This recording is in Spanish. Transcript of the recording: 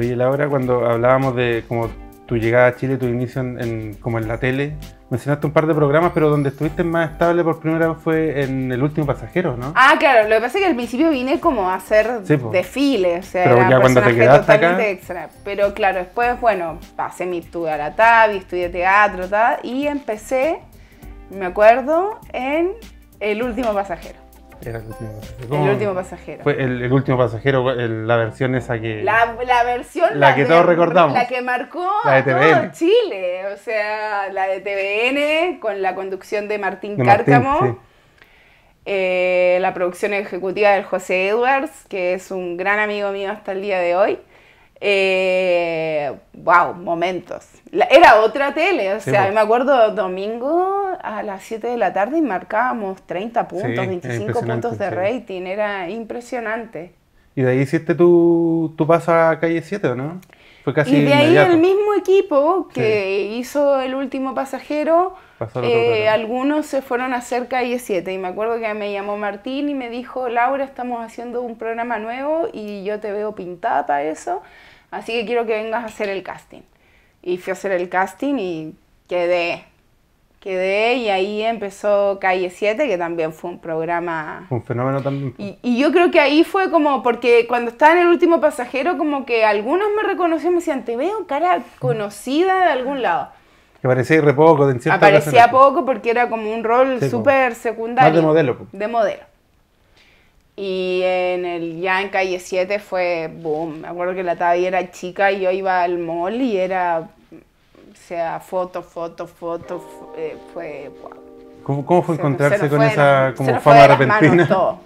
Oye, Laura, cuando hablábamos de como tu llegada a Chile, tu inicio en, como en la tele, mencionaste un par de programas, pero donde estuviste más estable por primera vez fue en El Último Pasajero, ¿no? Ah, claro, lo que pasa es que al principio vine como a hacer desfiles, o sea, pero era ya cuando Extra. Pero claro, después, bueno, pasé mi estudio a la TAVI, estudié teatro, tal, y empecé, me acuerdo, en El Último Pasajero el último pasajero. El último pasajero. Fue el, último pasajero, la versión esa que. La, versión. La, que todos recordamos. La que marcó Todo Chile. O sea, la de TVN con la conducción de Martín Cárcamo. Eh, la producción ejecutiva del José Edwards, que es un gran amigo mío hasta el día de hoy. Eh, wow, momentos. era otra tele, o sea, pues. me acuerdo domingo a las 7 de la tarde y marcábamos 30 puntos, 25 puntos de rating, era impresionante. Y de ahí hiciste tu, paso a calle 7, ¿o no? Fue casi y de ahí el mismo equipo que hizo el último pasajero, eh, algunos se fueron a hacer calle 7. Y me acuerdo que me llamó Martín y me dijo, Laura, estamos haciendo un programa nuevo y yo te veo pintada para eso, así que quiero que vengas a hacer el casting. Y fui a hacer el casting y quedé quedé y ahí empezó Calle 7, que también fue un programa... Un fenómeno también. Y, yo creo que ahí fue como, porque cuando estaba en el último pasajero, como que algunos me reconocían, me decían, te veo cara conocida de algún lado. Que parecía re poco, de cierta Aparecía poco porque era como un rol súper secundario. Más de modelo. De modelo. Y en el, ya en calle 7 fue boom. Me acuerdo que la Tavi era chica y yo iba al mall y era o sea, foto, foto, foto, eh, fue ¿Cómo, fue encontrarse con esa como fama repentina?